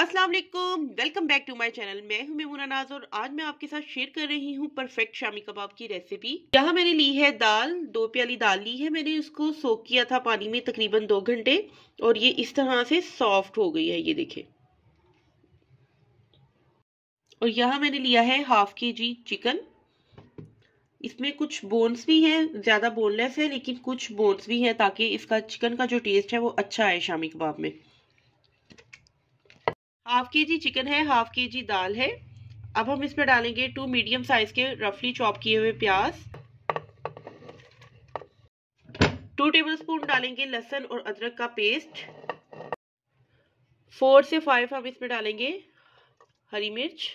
Aslam welcome back to my channel मैं हूं मेमुना नाज और आज मैं आपके साथ शेयर कर रही हूं परफेक्ट शामी कबाब की रेसिपी यहाँ मैंने ली है दाल दो प्याली दाल ली है मैंने इसको सोक किया था पानी में तकरीबन दो घंटे और ये इस तरह से सॉफ्ट हो गई है ये देखें और यहाँ मैंने लिया है हाफ के जी चिकन इसमें कुछ बोन्स भी हैं ज़्यादा बोनलेस है लेकिन कुछ बोन्स भी हैं ताकि इसका चिकन का जो टेस्ट है वो अच्छा आए शामी कबाब में हाफ के जी चिकन है हाफ के जी दाल है अब हम इसमें डालेंगे टू मीडियम साइज़ के रफली चॉप किए हुए प्याज टू टेबल स्पून डालेंगे लहसन और अदरक का पेस्ट फोर से फाइव हम इसमें डालेंगे हरी मिर्च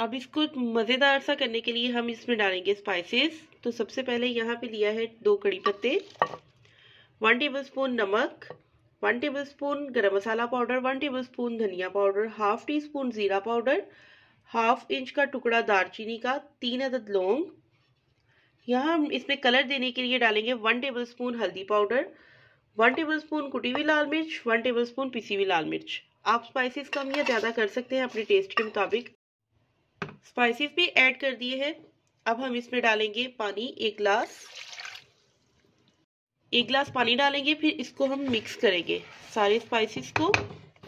अब इसको मज़ेदार सा करने के लिए हम इसमें डालेंगे स्पाइसेस तो सबसे पहले यहाँ पे लिया है दो कड़ी पत्ते वन टेबल स्पून नमक one tablespoon garam masala powder one tablespoon धनिया पाउडर हाफ टी स्पून ज़ीरा पाउडर हाफ इंच का टुकड़ा दारचीनी का तीन अदद लौंग यहाँ हम इसमें कलर देने के लिए डालेंगे वन टेबल स्पून हल्दी पाउडर वन टेबल स्पून कुटी हुई लाल मिर्च वन टेबल स्पून पिसी हुई लाल मिर्च आप स्पाइसेस कम या ज़्यादा कर सकते हैं अपने टेस्ट के मुताबिक स्पाइसेस भी ऐड कर दिए हैं अब हम इसमें डालेंगे पानी एक गिलास एक ग्लास पानी डालेंगे फिर इसको हम मिक्स करेंगे सारे स्पाइसेस को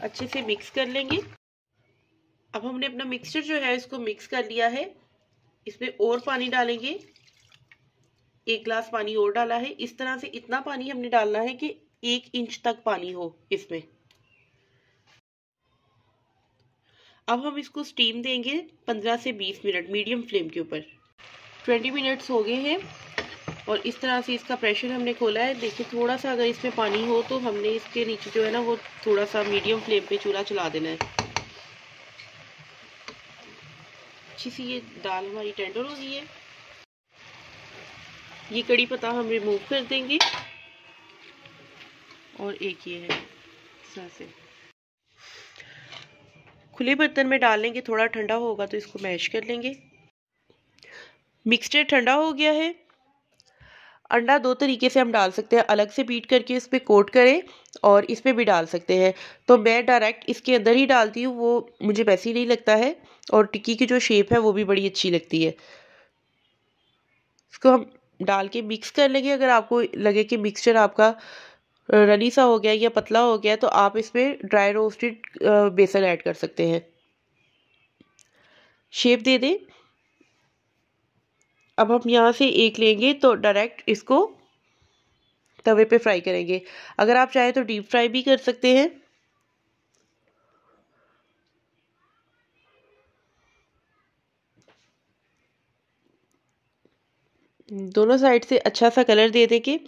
अच्छे से मिक्स कर लेंगे अब हमने अपना मिक्सचर जो है इसको मिक्स कर लिया है इसमें और पानी डालेंगे एक ग्लास पानी और डाला है इस तरह से इतना पानी हमने डालना है कि एक इंच तक पानी हो इसमें अब हम इसको स्टीम देंगे 15 से 20 मिनट मीडियम फ्लेम के ऊपर 20 मिनट्स हो गए हैं और इस तरह से इसका प्रेशर हमने खोला है देखिए थोड़ा सा अगर इसमें पानी हो तो हमने इसके नीचे जो है ना वो थोड़ा सा मीडियम फ्लेम पे चूल्हा चला देना है अच्छी सी ये दाल हमारी टेंडर हो गई है ये कड़ी पत्ता हम रिमूव कर देंगे और एक ये है से खुले बर्तन में डाल लेंगे थोड़ा ठंडा होगा तो इसको मैश कर लेंगे मिक्सचर ठंडा हो गया है अंडा दो तरीके से हम डाल सकते हैं अलग से बीट करके इस पर कोट करें और इस पर भी डाल सकते हैं तो मैं डायरेक्ट इसके अंदर ही डालती हूँ वो मुझे वैसे ही नहीं लगता है और टिक्की की जो शेप है वो भी बड़ी अच्छी लगती है इसको हम डाल के मिक्स कर लेंगे अगर आपको लगे कि मिक्सचर आपका रनी सा हो गया या पतला हो गया तो आप इसमें ड्राई रोस्टेड बेसन ऐड कर सकते हैं शेप दे दें अब हम यहाँ से एक लेंगे तो डायरेक्ट इसको तवे पे फ्राई करेंगे अगर आप चाहें तो डीप फ्राई भी कर सकते हैं दोनों साइड से अच्छा सा कलर दे देंगे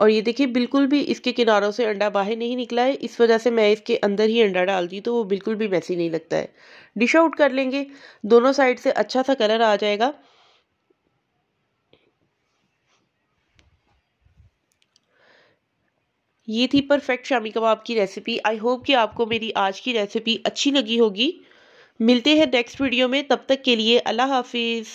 और ये देखिए बिल्कुल भी इसके किनारों से अंडा बाहर नहीं निकला है इस वजह से मैं इसके अंदर ही अंडा डाल दी तो वो बिल्कुल भी मैसी नहीं लगता है डिश आउट कर लेंगे दोनों साइड से अच्छा सा कलर आ जाएगा ये थी परफेक्ट शामी कबाब की रेसिपी आई होप कि आपको मेरी आज की रेसिपी अच्छी लगी होगी मिलते हैं नेक्स्ट वीडियो में तब तक के लिए अल्लाह हाफिज़